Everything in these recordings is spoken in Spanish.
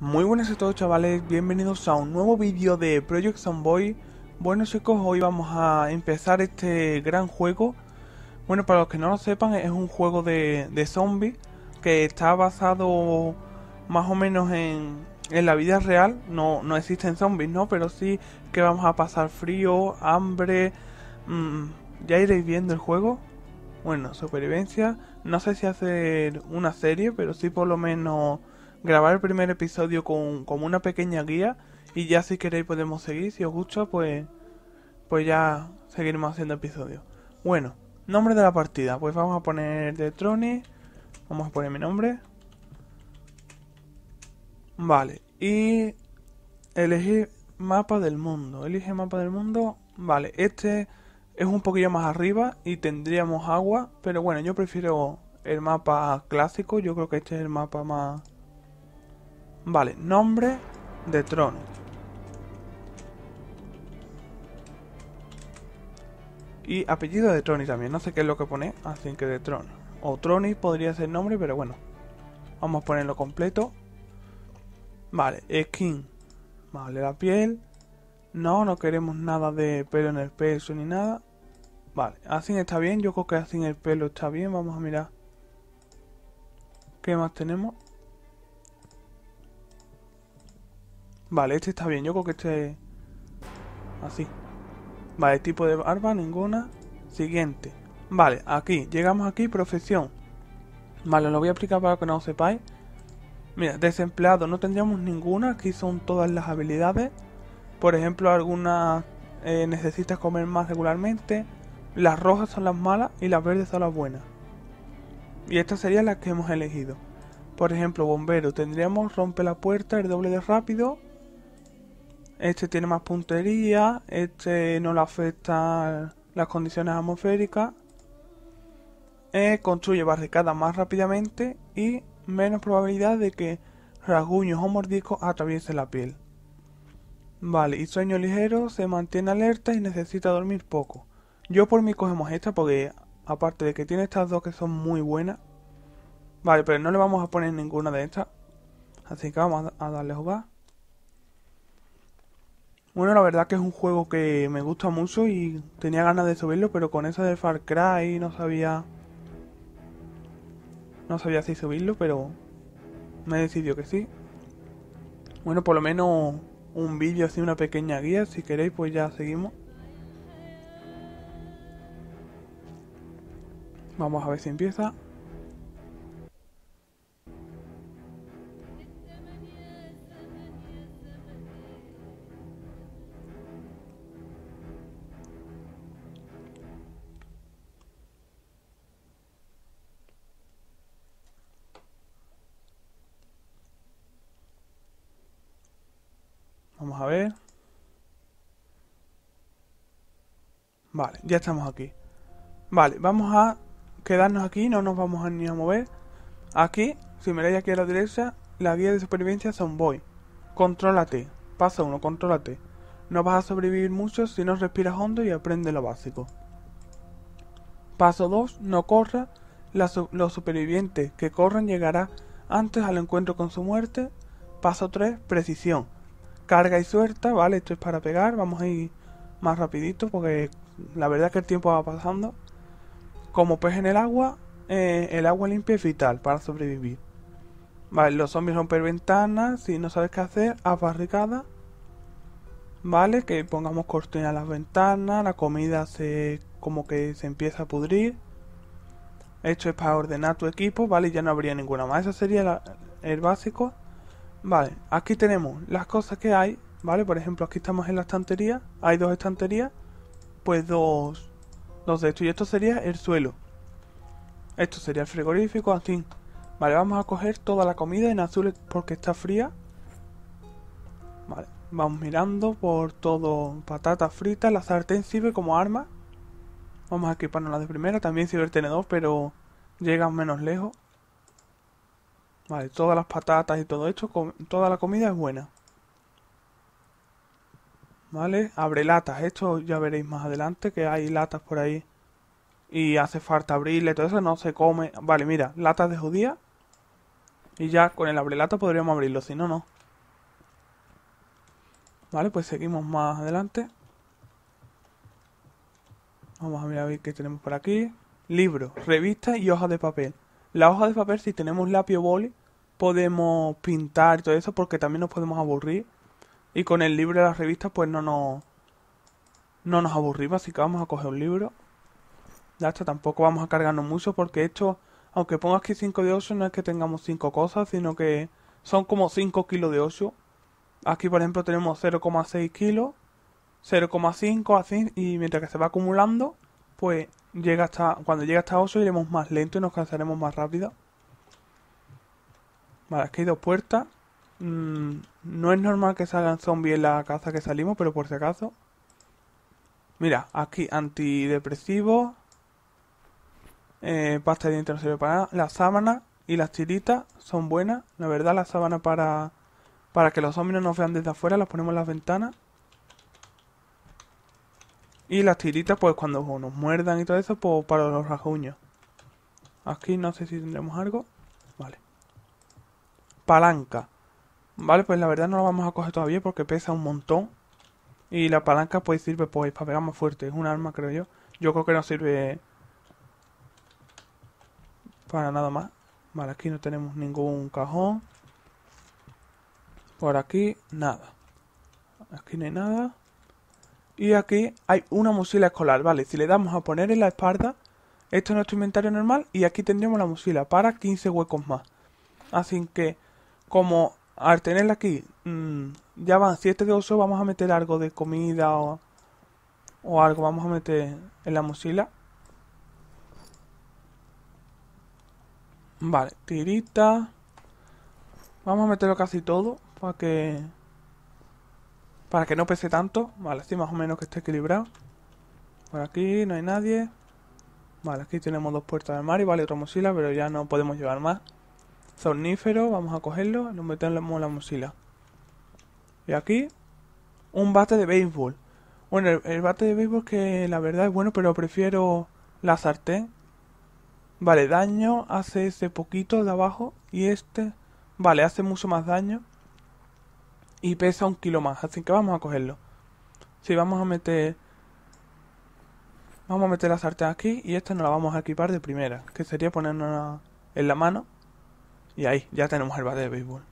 Muy buenas a todos chavales, bienvenidos a un nuevo vídeo de Project Zomboy Bueno chicos, hoy vamos a empezar este gran juego Bueno, para los que no lo sepan, es un juego de, zombies Que está basado más o menos en, en la vida real no, no existen zombies, ¿no? Pero sí que vamos a pasar frío, hambre... Mm, ya iréis viendo el juego bueno, supervivencia. No sé si hacer una serie, pero sí por lo menos grabar el primer episodio con, una pequeña guía y ya si queréis podemos seguir, si os gusta pues, pues ya seguiremos haciendo episodios. Bueno, nombre de la partida, pues vamos a poner de Troni, vamos a poner mi nombre. Vale, y elegir mapa del mundo, elige mapa del mundo, vale, este es un poquillo más arriba y tendríamos agua, pero bueno, yo prefiero el mapa clásico, yo creo que este es el mapa más Vale, nombre de Tron. Y apellido de Troni también, no sé qué es lo que pone, así que de Tron. O Troni podría ser nombre, pero bueno. Vamos a ponerlo completo. Vale, skin. Vale, la piel. No, no queremos nada de pelo en el peso ni nada. Vale, así está bien. Yo creo que así en el pelo está bien. Vamos a mirar. ¿Qué más tenemos? Vale, este está bien. Yo creo que este... Así. Vale, tipo de barba, ninguna. Siguiente. Vale, aquí. Llegamos aquí, profesión. Vale, lo voy a explicar para que no lo sepáis. Mira, desempleado no tendríamos ninguna. Aquí son todas las habilidades. Por ejemplo, algunas eh, necesitas comer más regularmente. Las rojas son las malas y las verdes son las buenas. Y estas serían las que hemos elegido. Por ejemplo, bombero. Tendríamos rompe la puerta, el doble de rápido este tiene más puntería, este no le afecta las condiciones atmosféricas. Eh, construye barricadas más rápidamente y menos probabilidad de que rasguños o mordiscos atraviesen la piel. Vale, y sueño ligero, se mantiene alerta y necesita dormir poco. Yo por mí cogemos esta porque aparte de que tiene estas dos que son muy buenas. Vale, pero no le vamos a poner ninguna de estas. Así que vamos a darle a jugar. Bueno, la verdad que es un juego que me gusta mucho y tenía ganas de subirlo, pero con esa de Far Cry no sabía... No sabía si subirlo, pero me decidió que sí. Bueno, por lo menos un vídeo así, una pequeña guía, si queréis pues ya seguimos. Vamos a ver si empieza. Vamos a ver. Vale, ya estamos aquí. Vale, vamos a quedarnos aquí, no nos vamos a ni a mover. Aquí, si miráis aquí a la derecha, la guía de supervivencia son boy, Contrólate. Paso 1, contrólate. No vas a sobrevivir mucho si no respiras hondo y aprende lo básico. Paso 2, no corra. los supervivientes que corran llegará antes al encuentro con su muerte. Paso 3, precisión carga y suelta, ¿vale? Esto es para pegar, vamos a ir más rapidito porque la verdad es que el tiempo va pasando. Como pez en el agua, eh, el agua limpia es vital para sobrevivir. Vale, los zombies romper ventanas, si no sabes qué hacer, haz barricada Vale, que pongamos cortina a las ventanas, la comida se como que se empieza a pudrir. Esto es para ordenar tu equipo, ¿vale? Ya no habría ninguna más. Eso sería el básico. Vale, aquí tenemos las cosas que hay, ¿vale? Por ejemplo, aquí estamos en la estantería, hay dos estanterías, pues dos, de esto, y esto sería el suelo. Esto sería el frigorífico, así. Vale, vamos a coger toda la comida en azul porque está fría. Vale, vamos mirando por todo, patatas fritas, la sartén sirve como arma. Vamos a equiparnos la de primera, también sirve el tenedor, pero llega menos lejos. Vale, todas las patatas y todo esto, toda la comida es buena. Vale, abre latas. Esto ya veréis más adelante que hay latas por ahí. Y hace falta abrirle, todo eso no se come. Vale, mira, latas de judía. Y ya con el abrelata podríamos abrirlo, si no, no. Vale, pues seguimos más adelante. Vamos a mirar a ver qué tenemos por aquí. Libro, revista y hoja de papel. La hoja de papel, si tenemos lapio boli, podemos pintar y todo eso porque también nos podemos aburrir. Y con el libro de las revistas pues no nos, no nos aburrimos, así que vamos a coger un libro. Ya está, tampoco vamos a cargarnos mucho porque esto, aunque ponga aquí 5 de 8, no es que tengamos 5 cosas, sino que son como 5 kilos de 8. Aquí por ejemplo tenemos 0,6 kilos, 0,5 así, y mientras que se va acumulando, pues llega hasta, cuando llega hasta 8 iremos más lento y nos cansaremos más rápido. Vale, aquí hay dos puertas. Mm, no es normal que salgan zombies en la casa que salimos, pero por si acaso. Mira, aquí antidepresivo. Eh, pasta de dientes no sirve para nada. Las sábanas y las tiritas son buenas. La verdad, la sábanas para, para que los zombies no nos vean desde afuera, las ponemos en las ventanas. Y las tiritas, pues cuando nos muerdan y todo eso, pues para los rajuños. Aquí no sé si tendremos algo palanca. Vale, pues la verdad no la vamos a coger todavía porque pesa un montón. Y la palanca pues sirve pues para pegar más fuerte. Es un arma, creo yo. Yo creo que no sirve para nada más. Vale, aquí no tenemos ningún cajón. Por aquí, nada. Aquí no hay nada. Y aquí hay una musila escolar. Vale, si le damos a poner en la espalda, esto es nuestro inventario normal. Y aquí tendríamos la musila para 15 huecos más. Así que como al tenerla aquí, mm, ya van siete de uso, vamos a meter algo de comida o, algo, vamos a meter en la mochila. Vale, tirita. Vamos a meterlo casi todo para que para que no pese tanto. Vale, así más o menos que esté equilibrado. Por aquí no hay nadie. Vale, aquí tenemos dos puertas de mar y vale otra mochila, pero ya no podemos llevar más. Zornífero, vamos a cogerlo, lo metemos en la mochila. Y aquí, un bate de béisbol. Bueno, el, bate de béisbol que la verdad es bueno, pero prefiero la sartén. Vale, daño hace ese poquito de abajo y este, vale, hace mucho más daño. Y pesa un kilo más, así que vamos a cogerlo. Si, vamos a meter... Vamos a meter la sartén aquí y esta nos la vamos a equipar de primera, que sería ponernos en la mano y ahí, ya tenemos el bate de béisbol.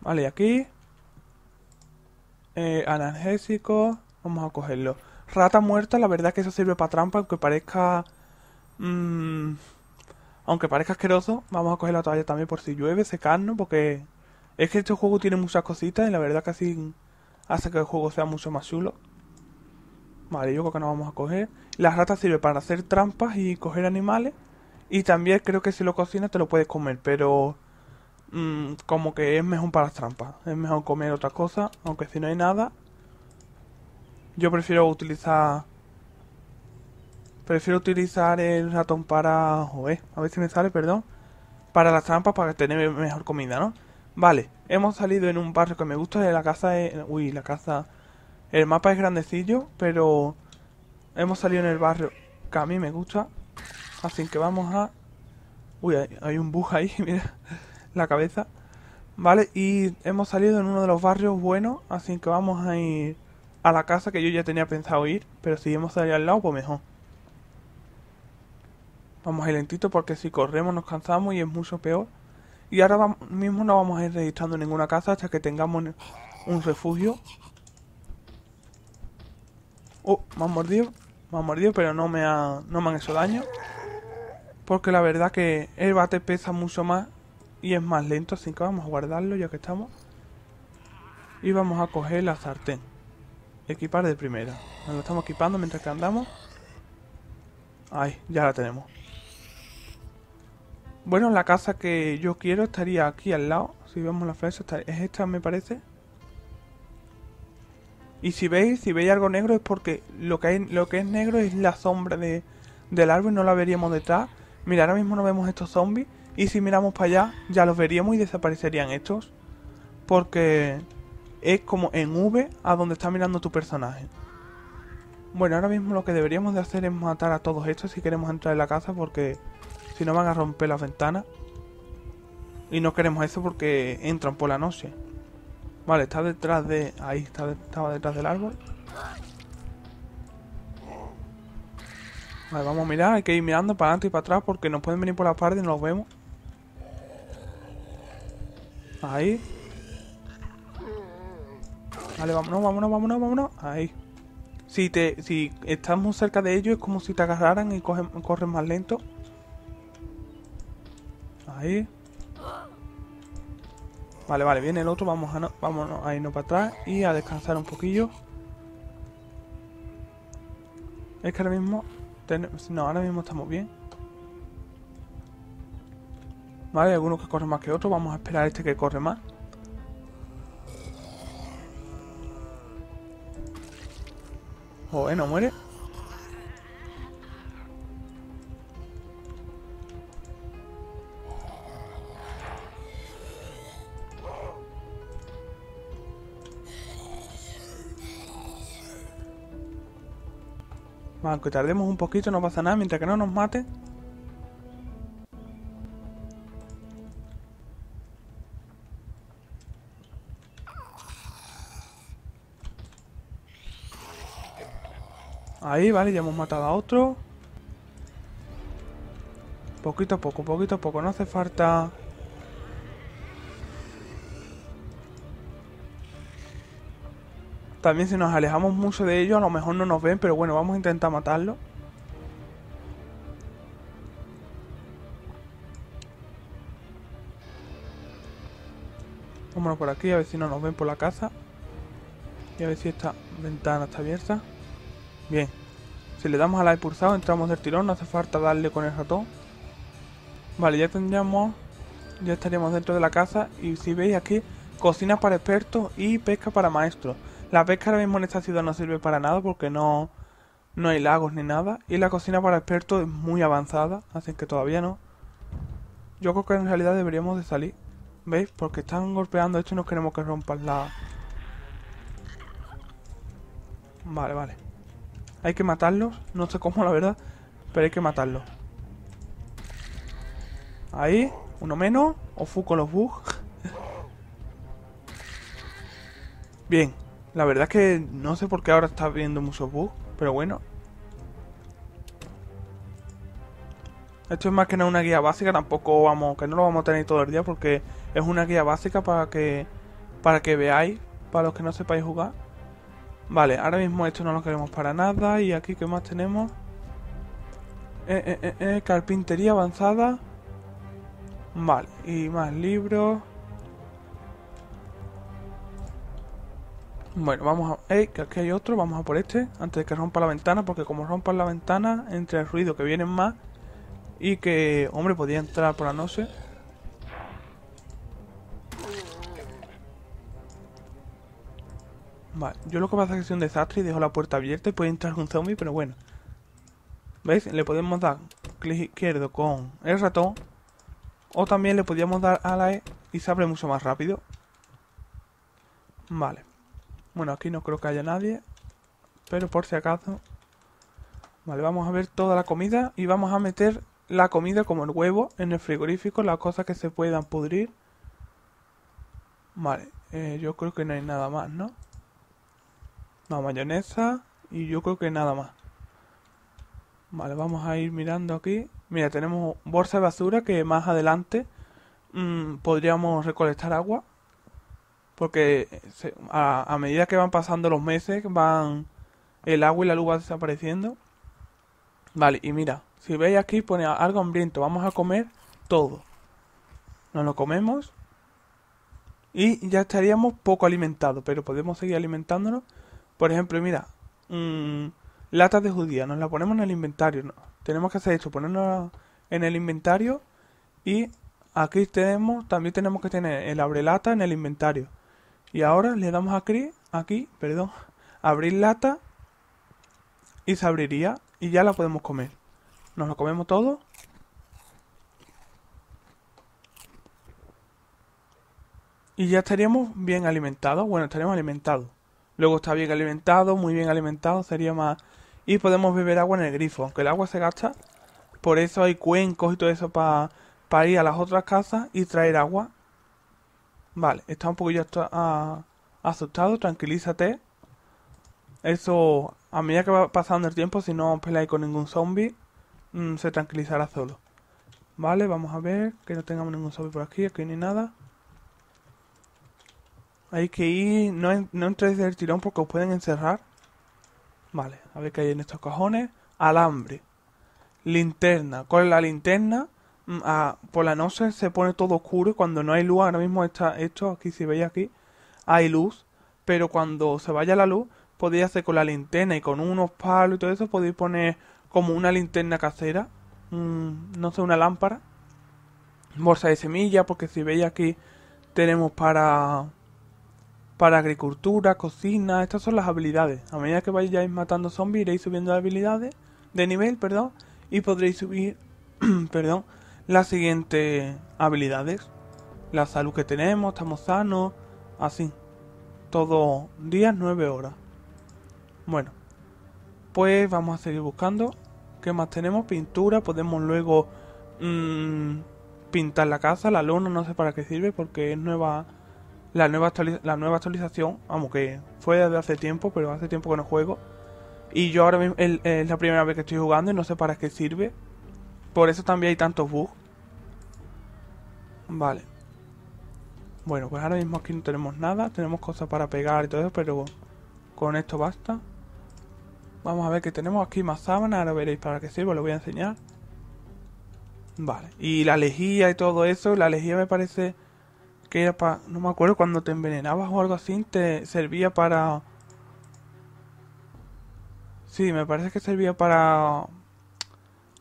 Vale, y aquí... Eh, analgésico. Vamos a cogerlo. Rata muerta, la verdad que eso sirve para trampa, aunque parezca... Mmm, aunque parezca asqueroso, vamos a coger la toalla también por si llueve, secarnos, porque... Es que este juego tiene muchas cositas y la verdad que así hace que el juego sea mucho más chulo. Vale, yo creo que nos vamos a coger. Las ratas sirve para hacer trampas y coger animales. Y también creo que si lo cocinas te lo puedes comer, pero mm, como que es mejor para las trampas. Es mejor comer otra cosa, aunque si no hay nada. Yo prefiero utilizar... Prefiero utilizar el ratón para... Joder, a ver si me sale, perdón. Para las trampas, para tener mejor comida, ¿no? Vale, hemos salido en un barrio que me gusta. La casa es... Uy, la casa... El mapa es grandecillo, pero... Hemos salido en el barrio que a mí me gusta. Así que vamos a... Uy, hay, un bug ahí, mira, la cabeza. Vale, y hemos salido en uno de los barrios buenos, así que vamos a ir a la casa que yo ya tenía pensado ir, pero si hemos salido al lado, pues mejor. Vamos a ir lentito porque si corremos nos cansamos y es mucho peor. Y ahora mismo no vamos a ir registrando ninguna casa hasta que tengamos un refugio. Oh, me han mordido. Me han mordido, pero no me, ha, no me han hecho daño. Porque la verdad que el bate pesa mucho más y es más lento, así que vamos a guardarlo ya que estamos. Y vamos a coger la sartén. Equipar de primera. Nos lo estamos equipando mientras que andamos. Ahí, ya la tenemos. Bueno, la casa que yo quiero estaría aquí al lado. Si vemos la flecha, es esta me parece. Y si veis, si veis algo negro es porque lo que, lo que es negro es la sombra del árbol, no la veríamos detrás. Mira, ahora mismo no vemos estos zombies. Y si miramos para allá, ya los veríamos y desaparecerían estos. Porque es como en V a donde está mirando tu personaje. Bueno, ahora mismo lo que deberíamos de hacer es matar a todos estos si queremos entrar en la casa porque si no van a romper las ventanas. Y no queremos eso porque entran por la noche. Vale, está detrás de... Ahí estaba detrás del árbol. Vale, vamos a mirar, hay que ir mirando para adelante y para atrás porque nos pueden venir por la parte y no vemos. Ahí. Vale, vámonos, vámonos, vámonos, vámonos. Ahí. Si te, si cerca de ellos es como si te agarraran y corren más lento. Ahí. Vale, vale, viene el otro, vamos a vámonos a irnos para atrás y a descansar un poquillo. Es que ahora mismo no, ahora mismo estamos bien. Vale, algunos que corre más que otro Vamos a esperar a este que corre más. Joder, no muere. Aunque tardemos un poquito, no pasa nada, mientras que no nos mate. Ahí, vale, ya hemos matado a otro. Poquito a poco, poquito a poco. No hace falta También si nos alejamos mucho de ellos, a lo mejor no nos ven, pero bueno, vamos a intentar matarlo. Vámonos por aquí, a ver si no nos ven por la casa. Y a ver si esta ventana está abierta. Bien. Si le damos a la pulsado, entramos del tirón, no hace falta darle con el ratón. Vale, ya tendríamos... Ya estaríamos dentro de la casa y si veis aquí, cocina para expertos y pesca para maestros. La pesca ahora mismo en esta ciudad no sirve para nada porque no, no hay lagos ni nada. Y la cocina para expertos es muy avanzada, así que todavía no. Yo creo que en realidad deberíamos de salir. ¿Veis? Porque están golpeando esto y no queremos que rompan la... Vale, vale. Hay que matarlos. No sé cómo, la verdad. Pero hay que matarlos. Ahí. Uno menos. o con los bugs. Bien. La verdad es que no sé por qué ahora está viendo muchos bugs, pero bueno. Esto es más que nada una guía básica, tampoco vamos, que no lo vamos a tener todo el día porque es una guía básica para que para que veáis, para los que no sepáis jugar. Vale, ahora mismo esto no lo queremos para nada y aquí qué más tenemos? Eh, eh, eh, carpintería avanzada. Vale, y más libros. Bueno, vamos a... ¡Ey! Eh, que aquí hay otro. Vamos a por este. Antes de que rompa la ventana. Porque como rompan la ventana, Entra el ruido que vienen más. Y que, hombre, podía entrar por la noche. Vale, yo lo que pasa es que es un desastre y dejo la puerta abierta y puede entrar un zombie, pero bueno. ¿Veis? Le podemos dar clic izquierdo con el ratón. O también le podíamos dar a la E y se abre mucho más rápido. Vale. Bueno, aquí no creo que haya nadie. Pero por si acaso... Vale, vamos a ver toda la comida y vamos a meter la comida como el huevo en el frigorífico, las cosas que se puedan pudrir. Vale, eh, yo creo que no hay nada más, ¿no? No, mayonesa y yo creo que nada más. Vale, vamos a ir mirando aquí. Mira, tenemos bolsa de basura que más adelante mm, podríamos recolectar agua porque a, medida que van pasando los meses, van el agua y la luz van desapareciendo. Vale, y mira, si veis aquí pone algo hambriento, vamos a comer todo. Nos lo comemos y ya estaríamos poco alimentados, pero podemos seguir alimentándonos. Por ejemplo, mira, mmm, latas de judía, nos la ponemos en el inventario. Tenemos que hacer esto, ponernos en el inventario y aquí tenemos, también tenemos que tener el abrelata en el inventario. Y ahora le damos a aquí, aquí, perdón, abrir lata y se abriría y ya la podemos comer. Nos lo comemos todo. Y ya estaríamos bien alimentados. Bueno, estaríamos alimentados. Luego está bien alimentado, muy bien alimentado, sería más... Y podemos beber agua en el grifo, aunque el agua se gasta. Por eso hay cuencos y todo eso para ir a las otras casas y traer agua Vale, está un poco ya ah, asustado, tranquilízate. Eso, a medida que va pasando el tiempo, si no peleáis con ningún zombie, mm, se tranquilizará solo. Vale, vamos a ver que no tengamos ningún zombie por aquí, aquí ni nada. Hay que ir, no, no entréis del tirón porque os pueden encerrar. Vale, a ver qué hay en estos cajones. Alambre. Linterna. ¿Cuál es la linterna? Mm, por la noche se pone todo oscuro y cuando no hay luz, ahora mismo está esto, aquí si veis aquí, hay luz, pero cuando se vaya la luz, podéis hacer con la linterna y con unos palos y todo eso, podéis poner como una linterna casera, mm, no sé, una lámpara, bolsa de semilla porque si veis aquí tenemos para para agricultura, cocina, estas son las habilidades. A medida que vayáis matando zombies iréis subiendo de habilidades de nivel, perdón, y podréis subir, perdón, las siguientes habilidades. La salud que tenemos, estamos sanos, así. Todos días 9 horas. Bueno, pues vamos a seguir buscando. ¿Qué más tenemos? Pintura, podemos luego mm, pintar la casa, la luna, no sé para qué sirve porque es nueva la nueva, la nueva actualización, aunque fue desde hace tiempo, pero hace tiempo que no juego. Y yo ahora mismo es la primera vez que estoy jugando y no sé para qué sirve. Por eso también hay tantos bugs. Vale. Bueno, pues ahora mismo aquí no tenemos nada. Tenemos cosas para pegar y todo eso, pero con esto basta. Vamos a ver que tenemos aquí más sábanas. Ahora veréis para qué sirve, lo voy a enseñar. Vale. Y la lejía y todo eso. La lejía me parece que era para... No me acuerdo, cuando te envenenabas o algo así, te servía para... Sí, me parece que servía para...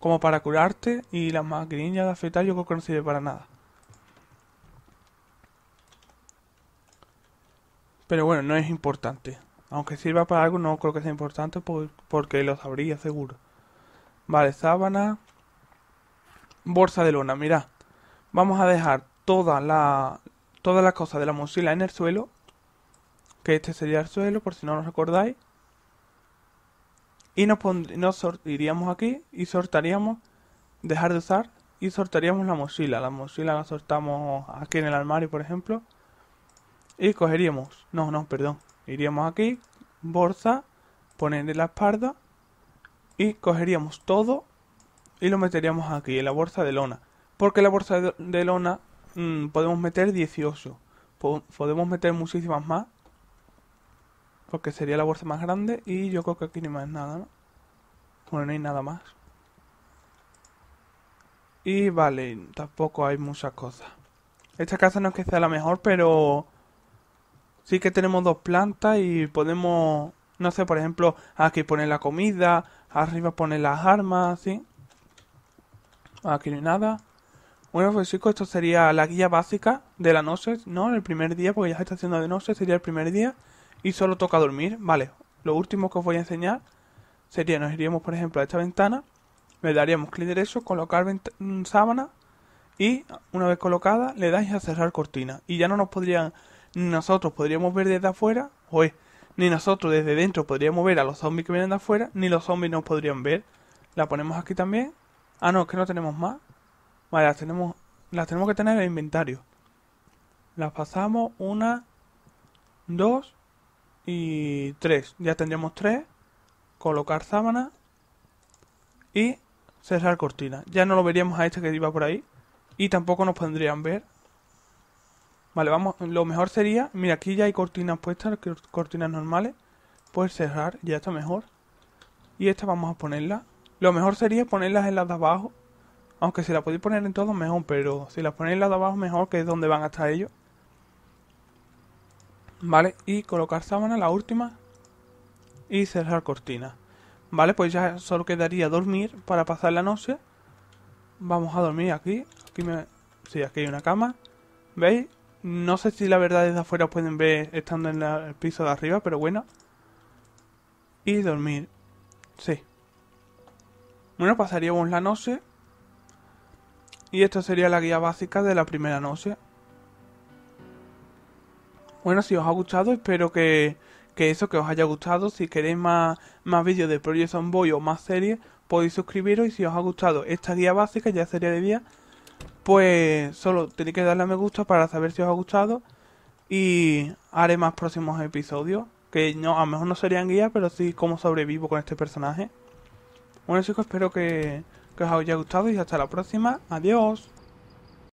Como para curarte. Y las maquinillas de afetar yo creo que no sirve para nada. Pero bueno, no es importante. Aunque sirva para algo, no creo que sea importante porque lo sabría seguro. Vale, sábana. Bolsa de lona, mirad. Vamos a dejar toda la, todas las cosas de la mochila en el suelo. Que este sería el suelo, por si no os acordáis. Y nos, iríamos aquí y soltaríamos... dejar de usar, y soltaríamos la mochila. La mochila la soltamos aquí en el armario, por ejemplo. Y cogeríamos, no, no, perdón. Iríamos aquí, borza, poner la espalda. Y cogeríamos todo y lo meteríamos aquí, en la bolsa de lona. Porque en la bolsa de lona mm, podemos meter 18. Podemos meter muchísimas más. Porque sería la bolsa más grande. Y yo creo que aquí no hay más nada, ¿no? Bueno, no hay nada más. Y vale, tampoco hay muchas cosas. Esta casa no es que sea la mejor, pero sí que tenemos dos plantas y podemos, no sé, por ejemplo, aquí poner la comida, arriba poner las armas, ¿sí? Aquí no hay nada. Bueno, pues chicos, esto sería la guía básica de la noche, ¿no? El primer día, porque ya se está haciendo de noche, sería el primer día. Y solo toca dormir, vale. Lo último que os voy a enseñar sería, nos iríamos, por ejemplo, a esta ventana. Le daríamos clic derecho, colocar mm, sábana. Y una vez colocada, le dais a cerrar cortina. Y ya no nos podrían nosotros podríamos ver desde afuera, o ni nosotros desde dentro podríamos ver a los zombies que vienen de afuera, ni los zombies nos podrían ver. La ponemos aquí también. Ah, no, que no tenemos más. Vale, las tenemos, las tenemos que tener en el inventario. Las pasamos una, dos y tres. Ya tendríamos tres. Colocar sábana y cerrar cortina. Ya no lo veríamos a este que iba por ahí. Y tampoco nos podrían ver Vale, vamos, lo mejor sería, mira, aquí ya hay cortinas puestas, cortinas normales. pues cerrar, ya está mejor. Y esta vamos a ponerla. Lo mejor sería ponerlas en las de abajo. Aunque si la podéis poner en todo mejor, pero si la ponéis en las de abajo, mejor, que es donde van a estar ellos. Vale, y colocar sábana, la última. Y cerrar cortina. Vale, pues ya solo quedaría dormir para pasar la noche. Vamos a dormir aquí. Aquí me... Sí, aquí hay una cama. ¿Veis? No sé si la verdad desde afuera pueden ver estando en el piso de arriba, pero bueno. Y dormir. Sí. Bueno, pasaríamos la noche. Y esta sería la guía básica de la primera noche. Bueno, si os ha gustado, espero que, que eso, que os haya gustado. Si queréis más, más vídeos de Project Boy o más series, podéis suscribiros. Y si os ha gustado esta guía básica, ya sería de día pues solo tenéis que darle a me gusta para saber si os ha gustado y haré más próximos episodios, que no, a lo mejor no serían guías, pero sí cómo sobrevivo con este personaje. Bueno chicos, espero que os haya gustado y hasta la próxima. Adiós.